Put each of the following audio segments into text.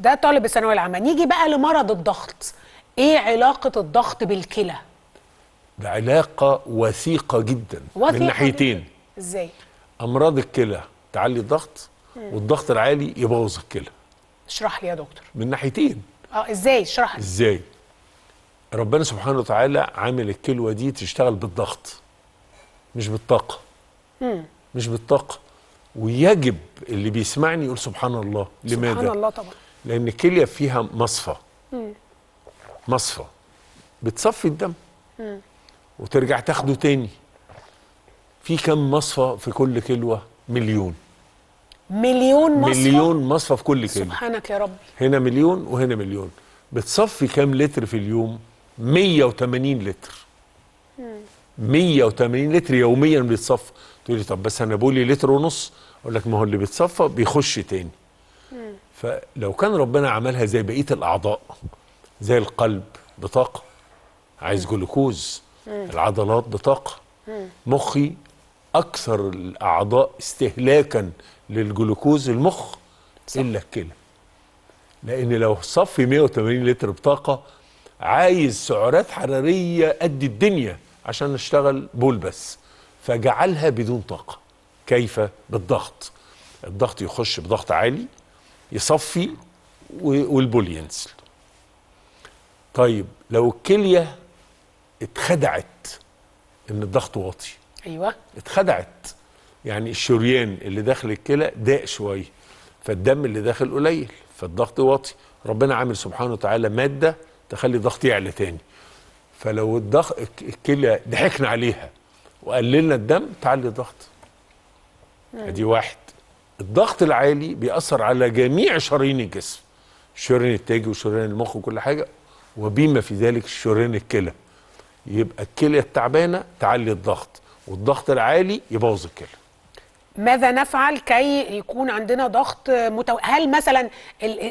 ده طالب الثانويه العامه نيجي بقى لمرض الضغط ايه علاقه الضغط بالكلى ده علاقه وثيقه جدا وثيقة من ناحيتين ازاي امراض الكلى تعلي الضغط والضغط العالي يبوظ الكلى اشرح لي يا دكتور من ناحيتين اه ازاي اشرح لي ازاي ربنا سبحانه وتعالى عامل الكلوه دي تشتغل بالضغط مش بالطاقه مم. مش بالطاقه ويجب اللي بيسمعني يقول سبحان الله لماذا سبحان الله طبعا لان الكليه فيها مصفى مصفى بتصفي الدم وترجع تاخده تاني في كم مصفى في كل كلوه مليون مليون مصفى مليون مصفى في كل كلمه سبحانك يا رب هنا مليون وهنا مليون بتصفي كام لتر في اليوم 180 لتر مم. 180 لتر يوميا بيتصفى تقول لي طب بس انا بقول لي لتر ونص اقول لك ما هو اللي بيتصفى بيخش تاني فلو كان ربنا عملها زي بقيه الاعضاء زي القلب بطاقه عايز جلوكوز العضلات بطاقه مخي اكثر الاعضاء استهلاكا للجلوكوز المخ صح. الا الكلى لان لو صفي 180 لتر بطاقه عايز سعرات حراريه قد الدنيا عشان نشتغل بول بس فجعلها بدون طاقه كيف بالضغط الضغط يخش بضغط عالي يصفي والبول ينزل طيب لو الكليه اتخدعت ان الضغط واطي ايوه اتخدعت يعني الشريان اللي داخل الكلى ضاق شويه فالدم اللي داخل قليل فالضغط واطي ربنا عامل سبحانه وتعالى ماده تخلي الضغط يعلى تاني فلو الضغط الكلى ضحكنا عليها وقللنا الدم تعلي الضغط نعم. ادي واحد الضغط العالي بيأثر على جميع شرايين الجسم شريان التاجي وشريان المخ وكل حاجه وبما في ذلك شريان الكلى يبقى الكلى التعبانه تعلي الضغط والضغط العالي يبوظ الكلى ماذا نفعل كي يكون عندنا ضغط متو... هل مثلا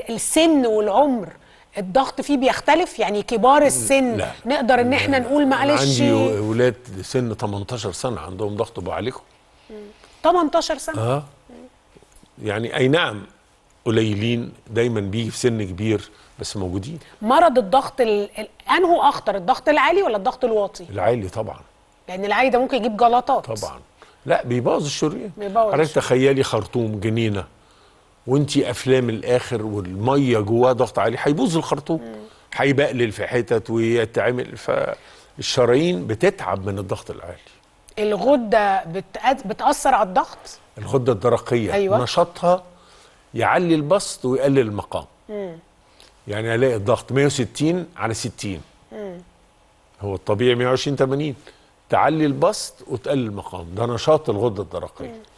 السن والعمر الضغط فيه بيختلف يعني كبار السن لا. نقدر ان احنا نقول معلش عندي ولاد سن 18 سنه عندهم ضغط بعالجهم 18 سنه اه يعني اي نعم قليلين دايما بيجي في سن كبير بس موجودين مرض الضغط ال... انه اخطر الضغط العالي ولا الضغط الواطي العالي طبعا لان العالي ده ممكن يجيب جلطات طبعا لا بيبوظ الشريان بيبوظ تخيلي خرطوم جنينه وانت افلام الاخر والميه جواه ضغط عالي هيبوظ الخرطوم هيبقلل في حتت ويتعمل فالشرايين بتتعب من الضغط العالي الغده بتاثر على الضغط الغده الدرقيه أيوة. نشاطها يعلي البسط ويقلل المقام مم. يعني الاقي الضغط 160 على 60 مم. هو الطبيعي 120 80 تعلي البسط وتقلل المقام ده نشاط الغده الدرقيه مم.